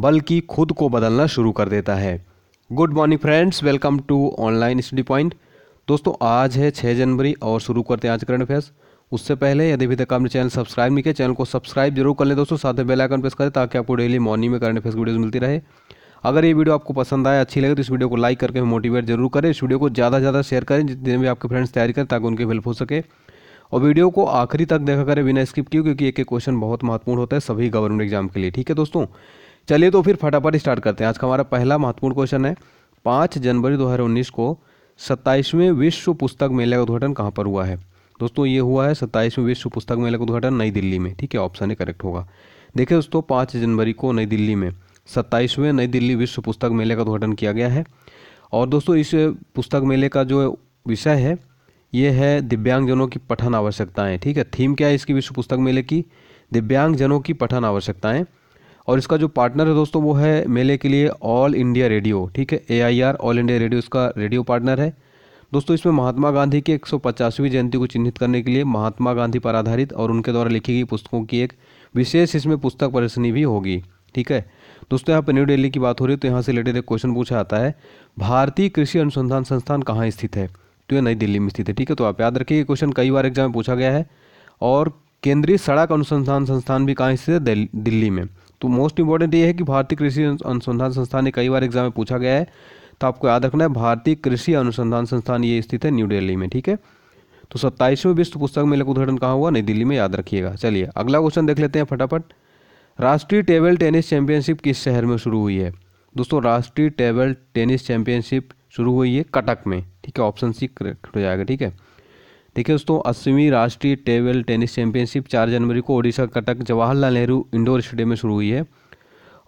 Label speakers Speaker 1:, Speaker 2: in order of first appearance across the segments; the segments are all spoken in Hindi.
Speaker 1: बल्कि खुद को बदलना शुरू कर देता है good morning friends welcome to online study point दोस्तों आज है छः जनवरी और शुरू करते हैं आज करंट अफेयर्स उससे पहले यदि अभी तक आपने चैनल सब्सक्राइब नहीं किया चैनल को सब्सक्राइब जरूर कर लें दोस्तों साथ में बेल आइकन प्रेस करें ताकि आपको डेली मॉर्निंग में करंट अफेयर्स वीडियोस मिलती रहे अगर ये वीडियो आपको पसंद आए अच्छी लगे तो इस वीडियो को लाइक करके मोटिवेट जरूर करें इस वीडियो को ज़्यादा से ज़्यादा शेयर करें जितने भी आपके फ्रेंड्स तैयारी करें ताकि उनकी हेल्प हो सके और वीडियो को आखिरी तक देखा करें बिना स्किप किए क्योंकि एक एक क्वेश्चन बहुत महत्वपूर्ण होता है सभी गवर्नमेंट एग्जाम के लिए ठीक है दोस्तों चलिए तो फिर फटाफट स्टार्ट करते हैं आज का हमारा पहला महत्वपूर्ण क्वेश्चन है पाँच जनवरी दो को सत्ताईसवें विश्व पुस्तक मेले का उद्घाटन कहाँ पर हुआ है दोस्तों ये हुआ है सत्ताईसवें विश्व पुस्तक मेले का उद्घाटन नई दिल्ली में ठीक है ऑप्शन ए करेक्ट होगा देखिए दोस्तों पाँच जनवरी को नई दिल्ली में सत्ताईसवें नई दिल्ली विश्व पुस्तक मेले का उद्घाटन किया गया है और दोस्तों इस पुस्तक मेले का जो विषय है ये है दिव्यांगजनों की पठन आवश्यकताएं ठीक है थीम क्या है इसकी विश्व पुस्तक मेले की दिव्यांगजनों की पठन आवश्यकताएं और इसका जो पार्टनर है दोस्तों वो है मेले के लिए ऑल इंडिया रेडियो ठीक है A I R all India radio इसका रेडियो पार्टनर है दोस्तों इसमें महात्मा गांधी की एक जयंती को चिन्हित करने के लिए महात्मा गांधी पर आधारित और उनके द्वारा लिखी गई पुस्तकों की एक विशेष इसमें पुस्तक प्रदर्शनी भी होगी ठीक है दोस्तों यहाँ पर न्यू दिल्ली की बात हो रही है तो यहाँ से रिलेटेड एक क्वेश्चन पूछा आता है भारतीय कृषि अनुसंधान संस्थान कहाँ स्थित है तो यह नई दिल्ली में स्थित है ठीक है तो आप याद रखिए क्वेश्चन कई बार एग्जाम में पूछा गया है और केंद्रीय सड़क अनुसंधान संस्थान भी कहाँ स्थित है दिल्ली में तो मोस्ट इंपॉर्टेंट ये है कि भारतीय कृषि अनुसंधान संस्थान ने कई बार एग्जाम में पूछा गया है तो आपको याद रखना है भारतीय कृषि अनुसंधान संस्थान ये स्थित है न्यू दिल्ली में ठीक है तो सत्ताईसवें विश्व पुस्तक मेले का उद्घाटन कहाँ हुआ नई दिल्ली में याद रखिएगा चलिए अगला क्वेश्चन देख लेते हैं फटाफट राष्ट्रीय टेबल टेनिस चैंपियनशिप किस शहर में शुरू हुई है दोस्तों राष्ट्रीय टेबल टेनिस चैंपियनशिप शुरू हुई है कटक में ठीक है ऑप्शन सी करेक्ट हो जाएगा ठीक है देखिए दोस्तों अस्सीवीं राष्ट्रीय टेबल टेनिस चैंपियनशिप चार जनवरी को ओडिशा कटक जवाहरलाल नेहरू इंडोर स्टेडियम में शुरू हुई है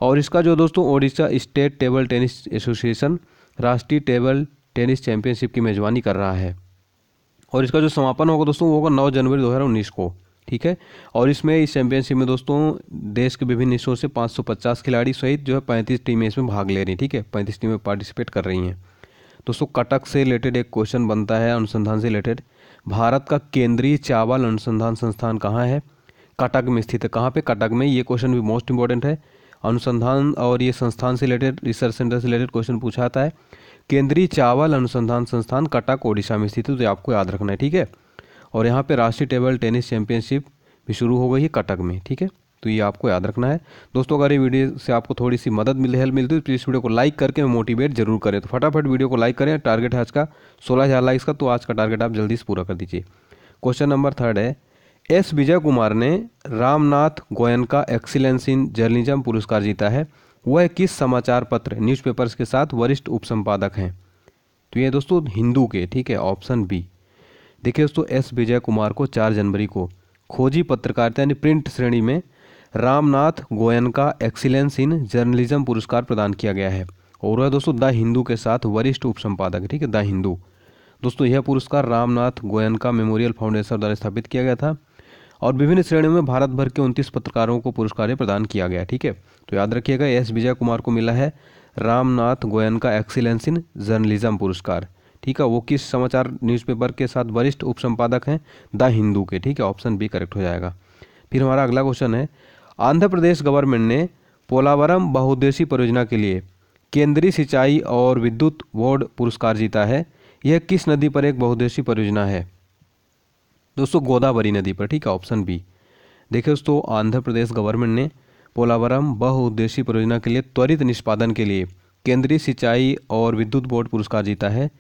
Speaker 1: और इसका जो दोस्तों Odisha state table tennis association राष्ट्रीय टेबल टेनिस चैंपियनशिप की मेज़बानी कर रहा है और इसका जो समापन होगा दोस्तों वो होगा नौ जनवरी दो को ठीक है और इसमें इस चैंपियनशिप में दोस्तों देश के विभिन्न हिस्सों से 550 खिलाड़ी सहित जो है पैंतीस टीमें इसमें भाग ले रही हैं ठीक है पैंतीस टीमें पार्टिसिपेट कर रही हैं दोस्तों कटक से रिलेटेड एक क्वेश्चन बनता है अनुसंधान से रिलेटेड भारत का केंद्रीय चावल अनुसंधान संस्थान कहाँ है कटक में स्थित है कहाँ पे कटक में ये क्वेश्चन भी मोस्ट इंपॉर्टेंट है अनुसंधान और ये संस्थान से रिलेटेड रिसर्च सेंटर से रिलेटेड क्वेश्चन पूछा जाता है केंद्रीय चावल अनुसंधान संस्थान कटक ओडिशा में स्थित है तो आपको याद रखना है ठीक है और यहाँ पे राष्ट्रीय टेबल टेनिस चैंपियनशिप भी शुरू हो गई है कटक में ठीक है तो ये आपको याद रखना है दोस्तों अगर ये वीडियो से आपको थोड़ी सी मदद मिले हेल्प मिलती है तो प्लीज़ वीडियो को लाइक करके मोटिवेट जरूर करें तो फटाफट वीडियो को लाइक करें टारगेट है आज का सोलह हज़ार लाइक्स का तो आज का टारगेट आप जल्दी से पूरा कर दीजिए क्वेश्चन नंबर थर्ड है एस विजय कुमार ने Ramnath Goenka excellence in journalism पुरस्कार जीता है वह किस समाचार पत्र न्यूज़पेपर्स के साथ वरिष्ठ उपसंपादक हैं तो ये दोस्तों हिंदू के ठीक है ऑप्शन बी देखिए दोस्तों एस विजय कुमार को चार जनवरी को खोजी पत्रकारिता यानी प्रिंट श्रेणी में Ramnath Goenka excellence in journalism पुरस्कार प्रदान किया गया है और वह दोस्तों द हिंदू के साथ वरिष्ठ उप संपादक ठीक है द हिंदू दोस्तों यह पुरस्कार Ramnath Goenka memorial foundation द्वारा स्थापित किया गया था और विभिन्न श्रेणियों में भारत भर के उनतीस पत्रकारों को पुरस्कार प्रदान किया गया ठीक है तो याद रखिएगा एस विजय कुमार को मिला है Ramnath Goenka excellence in journalism पुरस्कार ठीक है वो किस समाचार न्यूज़पेपर के साथ वरिष्ठ उप संपादक हैं द हिंदू के ठीक है ऑप्शन बी करेक्ट हो जाएगा फिर हमारा अगला क्वेश्चन है आंध्र प्रदेश गवर्नमेंट ने पोलावरम बहुउद्देशी परियोजना के लिए केंद्रीय सिंचाई और विद्युत बोर्ड पुरस्कार जीता है यह किस नदी पर एक बहुउद्देशी परियोजना है दोस्तों गोदावरी नदी पर ठीक है ऑप्शन बी देखिए दोस्तों आंध्र प्रदेश गवर्नमेंट ने पोलावरम बहुउद्देशी परियोजना के लिए त्वरित निष्पादन के लिए केंद्रीय सिंचाई और विद्युत बोर्ड पुरस्कार जीता है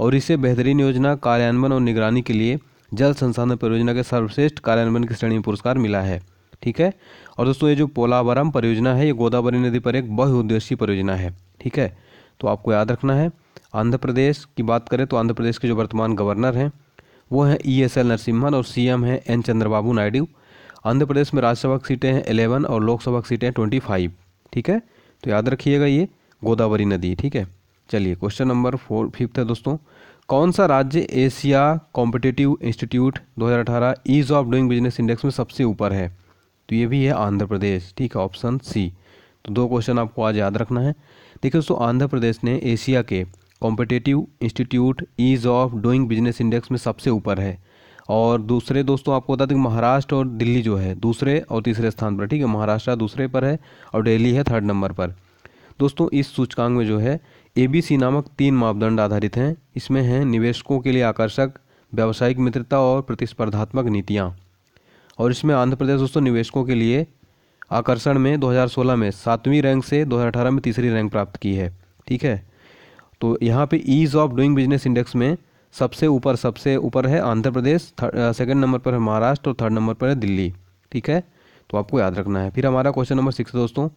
Speaker 1: और इसे बेहतरीन योजना कार्यान्वयन और निगरानी के लिए जल संसाधन परियोजना के सर्वश्रेष्ठ कार्यान्वयन की श्रेणी में पुरस्कार मिला है ठीक है और दोस्तों ये जो पोलावरम परियोजना है ये गोदावरी नदी पर एक बहुउद्देशीय परियोजना है ठीक है तो आपको याद रखना है आंध्र प्रदेश की बात करें तो आंध्र प्रदेश के जो वर्तमान गवर्नर हैं वो हैं ई एस एल नरसिम्हन और एम हैं एन चंद्रबाबू नायडू आंध्र प्रदेश में राज्यसभा की सीटें हैं एलेवन और लोकसभा की सीटें ट्वेंटी फाइव ठीक है तो याद रखिएगा ये गोदावरी नदी ठीक है चलिए क्वेश्चन नंबर फोर फिफ्थ है दोस्तों कौन सा राज्य Asia competitive institute 2018 ease of doing business index में सबसे ऊपर है तो ये भी है आंध्र प्रदेश ठीक है ऑप्शन सी तो दो क्वेश्चन आपको आज याद रखना है देखिए दोस्तों आंध्र प्रदेश ने एशिया के competitive institute ease of doing business index में सबसे ऊपर है और दूसरे दोस्तों आपको बता दें कि महाराष्ट्र और दिल्ली जो है दूसरे और तीसरे स्थान पर ठीक है महाराष्ट्र दूसरे पर है और दिल्ली है थर्ड नंबर पर दोस्तों इस सूचकांक में जो है ए नामक तीन मापदंड आधारित हैं इसमें हैं निवेशकों के लिए आकर्षक व्यावसायिक मित्रता और प्रतिस्पर्धात्मक नीतियाँ और इसमें आंध्र प्रदेश दोस्तों निवेशकों के लिए आकर्षण में 2016 में सातवीं रैंक से 2018 में तीसरी रैंक प्राप्त की है ठीक है तो यहाँ पे ease of doing business index में सबसे ऊपर सबसे ऊपर है आंध्र प्रदेश सेकंड नंबर पर है महाराष्ट्र और थर्ड नंबर पर है दिल्ली ठीक है तो आपको याद रखना है फिर हमारा क्वेश्चन नंबर सिक्स दोस्तों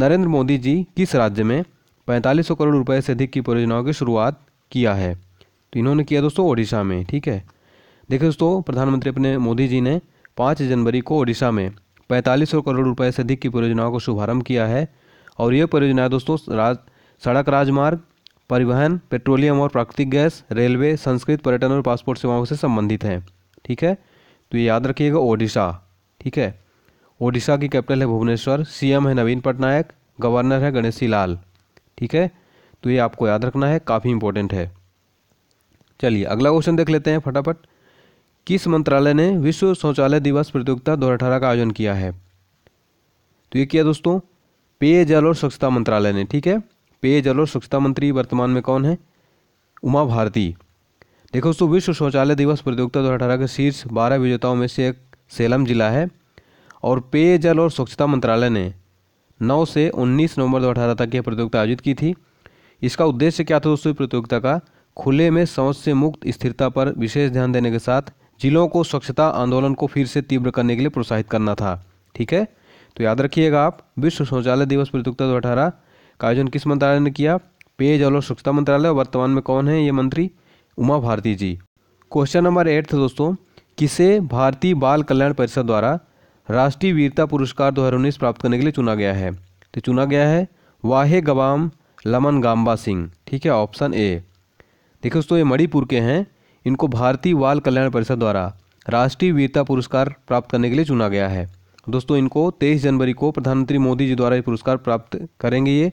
Speaker 1: नरेंद्र मोदी जी किस राज्य में पैंतालीस करोड़ रुपये से अधिक की परियोजनाओं की शुरुआत किया है तो इन्होंने किया दोस्तों ओडिशा में ठीक है देखिए दोस्तों प्रधानमंत्री अपने मोदी जी ने पाँच जनवरी को ओडिशा में पैंतालीस सौ करोड़ रुपए से अधिक की परियोजनाओं का शुभारंभ किया है और ये परियोजनाएं दोस्तों राज सड़क राजमार्ग परिवहन पेट्रोलियम और प्राकृतिक गैस रेलवे संस्कृत पर्यटन और पासपोर्ट सेवाओं से संबंधित हैं ठीक है तो ये याद रखिएगा ओडिशा ठीक है ओडिशा की कैपिटल है भुवनेश्वर सीएम है नवीन पटनायक गवर्नर है गणेशी लाल ठीक है तो ये आपको याद रखना है काफ़ी इंपॉर्टेंट है चलिए अगला क्वेश्चन देख लेते हैं फटाफट किस मंत्रालय ने विश्व शौचालय दिवस प्रतियोगिता दो का आयोजन किया है तो ये किया दोस्तों पेयजल और स्वच्छता मंत्रालय ने ठीक है पेयजल और स्वच्छता मंत्री वर्तमान में कौन है उमा भारती देखो दोस्तों विश्व शौचालय दिवस प्रतियोगिता दो के शीर्ष बारह विजेताओं में से एक सेलम जिला है और पेयजल और स्वच्छता मंत्रालय ने 9 से 19 नवंबर दो तक यह प्रतियोगिता आयोजित की थी इसका उद्देश्य क्या था दोस्तों प्रतियोगिता का खुले में शौच से मुक्त स्थिरता पर विशेष ध्यान देने के साथ जिलों को स्वच्छता आंदोलन को फिर से तीव्र करने के लिए प्रोत्साहित करना था ठीक है तो याद रखिएगा आप विश्व शौचालय दिवस प्रतियोगिता दो अठारह का आयोजन किस मंत्रालय ने किया पेयजल और स्वच्छता मंत्रालय और वर्तमान में कौन है ये मंत्री Uma Bharti ji question number eight था दोस्तों किसे भारतीय बाल कल्याण परिषद द्वारा राष्ट्रीय वीरता पुरस्कार दो प्राप्त करने के लिए चुना गया है तो चुना गया है वाहे गवाम लमन गांबा सिंह ठीक है ऑप्शन ए देखो दोस्तों ये मणिपुर के हैं इनको भारतीय बाल कल्याण परिषद द्वारा राष्ट्रीय वीरता पुरस्कार प्राप्त करने के लिए चुना गया है दोस्तों इनको 23 जनवरी को प्रधानमंत्री मोदी जी द्वारा ये पुरस्कार प्राप्त करेंगे ये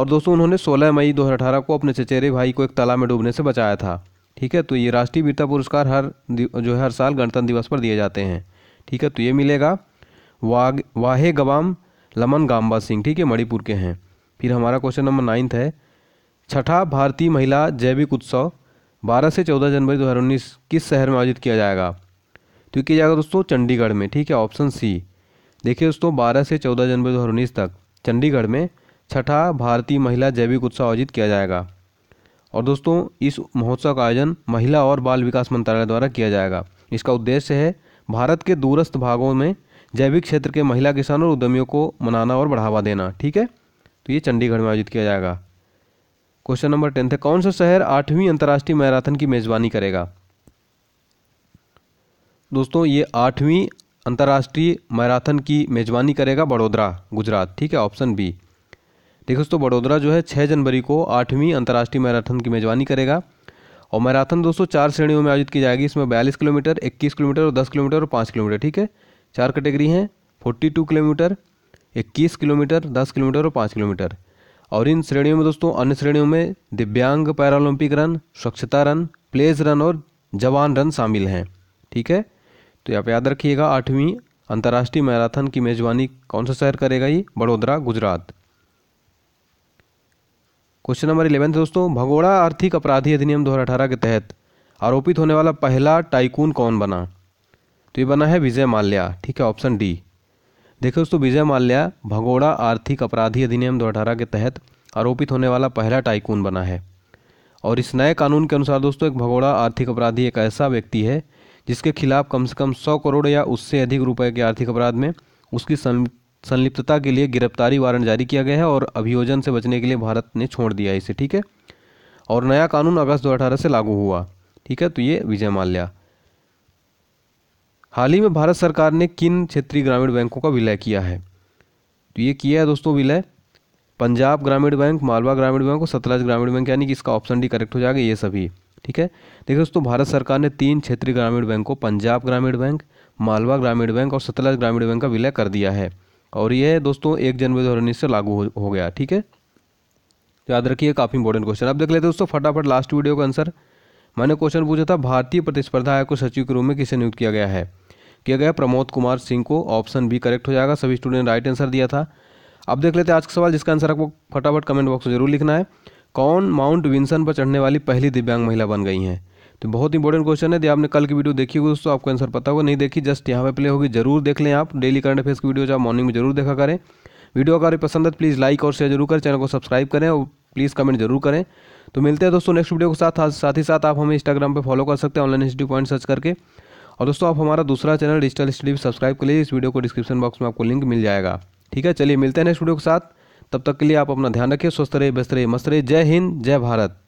Speaker 1: और दोस्तों उन्होंने 16 मई 2018 को अपने चचेरे भाई को एक तालाब में डूबने से बचाया था ठीक है तो ये राष्ट्रीय वीरता पुरस्कार हर जो है हर साल गणतंत्र दिवस पर दिए जाते हैं ठीक है तो ये मिलेगा वाग वाहे गवाम लमन गांबा सिंह ठीक है मणिपुर के हैं फिर हमारा क्वेश्चन नंबर नाइन्थ है छठा भारतीय महिला जैविक उत्सव बारह से चौदह जनवरी 2019 किस शहर में आयोजित किया जाएगा तो किया जाएगा दोस्तों चंडीगढ़ में ठीक है ऑप्शन सी देखिए दोस्तों बारह से चौदह जनवरी 2019 तक चंडीगढ़ में छठा भारतीय महिला जैविक उत्सव आयोजित किया जाएगा और दोस्तों इस महोत्सव का आयोजन महिला और बाल विकास मंत्रालय द्वारा किया जाएगा इसका उद्देश्य है भारत के दूरस्थ भागों में जैविक क्षेत्र के महिला किसानों और उद्यमियों को मनाना और बढ़ावा देना ठीक है तो ये चंडीगढ़ में आयोजित किया जाएगा क्वेश्चन नंबर टेंथ है कौन सा शहर आठवीं अंतर्राष्ट्रीय मैराथन की मेज़बानी करेगा दोस्तों ये आठवीं अंतर्राष्ट्रीय मैराथन की मेज़बानी करेगा बड़ोदरा गुजरात ठीक है ऑप्शन बी देखो दोस्तों बड़ोदरा जो है छः जनवरी को आठवीं अंतर्राष्ट्रीय मैराथन की मेज़बानी करेगा और मैराथन दोस्तों चार श्रेणियों में आयोजित की जाएगी इसमें बयालीस किलोमीटर इक्कीस किलोमीटर और दस किलोमीटर और पाँच किलोमीटर ठीक है चार कैटेगरी हैं फोर्टी टू किलोमीटर इक्कीस किलोमीटर दस किलोमीटर और पाँच किलोमीटर और इन श्रेणियों में दोस्तों अन्य श्रेणियों में दिव्यांग Paralympic run Swachhta run pledge run और जवान रन शामिल हैं ठीक है तो आप याद रखिएगा आठवीं अंतर्राष्ट्रीय मैराथन की मेज़बानी कौन सा शहर करेगा ये Vadodara Gujarat question number eleventh दोस्तों भगोड़ा आर्थिक अपराधी अधिनियम दो के तहत आरोपित होने वाला पहला टाइकून कौन बना तो ये बना है विजय माल्या ठीक है ऑप्शन डी देखिए दोस्तों विजय माल्या भगोड़ा आर्थिक अपराधी अधिनियम दो के तहत आरोपित होने वाला पहला टाइकून बना है और इस नए कानून के अनुसार दोस्तों एक भगोड़ा आर्थिक अपराधी एक ऐसा व्यक्ति है जिसके खिलाफ कम से कम सौ करोड़ या उससे अधिक रुपए के आर्थिक अपराध में उसकी संलिप्तता के लिए गिरफ्तारी वारंट जारी किया गया है और अभियोजन से बचने के लिए भारत ने छोड़ दिया इसे ठीक है और नया कानून अगस्त दो से लागू हुआ ठीक है तो ये विजय माल्या हाल ही में भारत सरकार ने किन क्षेत्रीय ग्रामीण बैंकों का विलय किया है तो ये किया है दोस्तों विलय पंजाब ग्रामीण बैंक मालवा ग्रामीण बैंक और सतलज ग्रामीण बैंक यानी कि इसका ऑप्शन डी करेक्ट हो जाएगा ये सभी ठीक है देखिए दोस्तों भारत सरकार ने तीन क्षेत्रीय ग्रामीण बैंकों पंजाब ग्रामीण बैंक मालवा ग्रामीण बैंक और सतलज ग्रामीण बैंक का विलय कर दिया है और यह दोस्तों एक जनवरी दो से लागू हो, गया ठीक है याद रखिए काफ़ी इंपॉर्टेंट क्वेश्चन अब देख लेते दोस्तों फटाफट लास्ट वीडियो का आंसर मैंने क्वेश्चन पूछा था भारतीय प्रतिस्पर्धा आयोग को सचिव के रूप में किसे नियुक्त किया गया है किया गया प्रमोद कुमार सिंह को ऑप्शन बी करेक्ट हो जाएगा सभी स्टूडेंट राइट आंसर दिया था अब देख लेते हैं आज का सवाल जिसका आंसर आपको फटाफट कमेंट बॉक्स में जरूर लिखना है कौन माउंट विंसन पर चढ़ने वाली पहली दिव्यांग महिला बन गई हैं तो बहुत इंपॉर्टेंट क्वेश्चन है यदि आपने कल की वीडियो देखी होगी दोस्तों आपको आंसर पता होगा नहीं देखी जस्ट यहाँ पे प्ले होगी जरूर देख लें आप डेली करंट अफेयर्स की वीडियो आप मॉर्निंग में जरूर देखा करें वीडियो अगर पसंद है प्लीज़ तो लाइक और शेयर जरूर करें चैनल को सब्सक्राइब करें और प्लीज़ कमेंट जरूर करें तो मिलते हैं दोस्तों नेक्स्ट वीडियो के साथ साथ ही साथ आप हमें इंस्टाग्राम पर फॉलो कर सकते हैं ऑनलाइन इंस्टीट्यू पॉइंट सर्च करके और दोस्तों आप हमारा दूसरा चैनल डिजिटल स्टडी सब्सक्राइब कर लीजिए इस वीडियो को डिस्क्रिप्शन बॉक्स में आपको लिंक मिल जाएगा ठीक है चलिए मिलते हैं नेक्स्ट वीडियो के साथ तब तक के लिए आप अपना ध्यान रखिए स्वस्थ रहे व्यस्त रहे मस्त रहे जय हिंद जय भारत